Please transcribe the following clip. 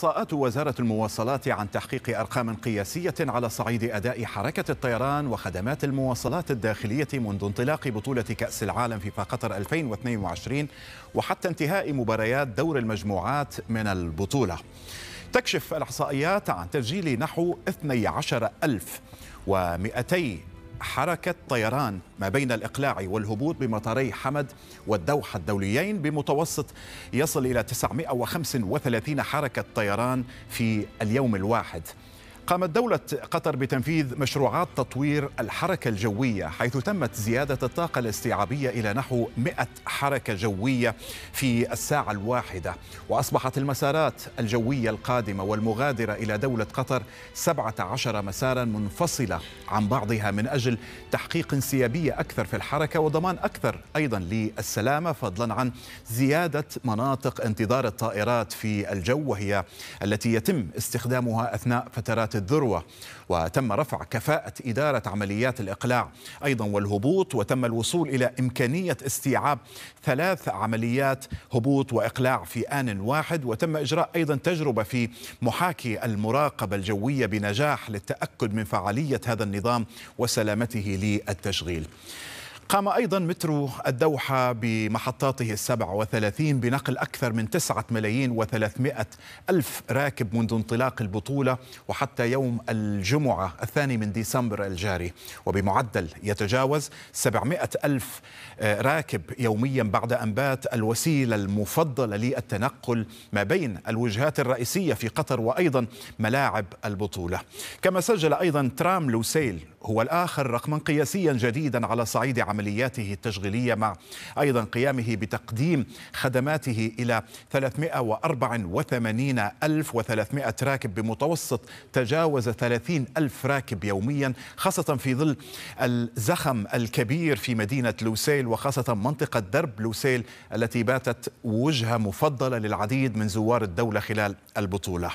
إحصاءات وزارة المواصلات عن تحقيق أرقام قياسية على صعيد أداء حركة الطيران وخدمات المواصلات الداخلية منذ انطلاق بطولة كأس العالم في قطر 2022 وحتى انتهاء مباريات دور المجموعات من البطولة تكشف الإحصائيات عن تسجيل نحو 12 ألف 200 حركة طيران ما بين الإقلاع والهبوط بمطاري حمد والدوحة الدوليين بمتوسط يصل إلى 935 حركة طيران في اليوم الواحد قامت دولة قطر بتنفيذ مشروعات تطوير الحركة الجوية حيث تمت زيادة الطاقة الاستيعابية إلى نحو 100 حركة جوية في الساعة الواحدة وأصبحت المسارات الجوية القادمة والمغادرة إلى دولة قطر 17 مسارا منفصلة عن بعضها من أجل تحقيق انسيابية أكثر في الحركة وضمان أكثر أيضا للسلامة فضلا عن زيادة مناطق انتظار الطائرات في الجو وهي التي يتم استخدامها أثناء فترات الذروة وتم رفع كفاءة إدارة عمليات الإقلاع أيضا والهبوط وتم الوصول إلى إمكانية استيعاب ثلاث عمليات هبوط وإقلاع في آن واحد وتم إجراء أيضا تجربة في محاكي المراقبة الجوية بنجاح للتأكد من فعالية هذا النظام وسلامته للتشغيل قام أيضا مترو الدوحة بمحطاته السبع وثلاثين بنقل أكثر من تسعة ملايين وثلاثمائة ألف راكب منذ انطلاق البطولة وحتى يوم الجمعة الثاني من ديسمبر الجاري وبمعدل يتجاوز سبعمائة ألف راكب يوميا بعد أن بات الوسيلة المفضلة للتنقل ما بين الوجهات الرئيسية في قطر وأيضا ملاعب البطولة كما سجل أيضا ترام لوسيل هو الآخر رقما قياسيا جديدا على صعيد عملياته التشغيلية مع أيضا قيامه بتقديم خدماته إلى 384300 راكب بمتوسط تجاوز 30 ألف راكب يوميا خاصة في ظل الزخم الكبير في مدينة لوسيل وخاصة منطقة درب لوسيل التي باتت وجهة مفضلة للعديد من زوار الدولة خلال البطولة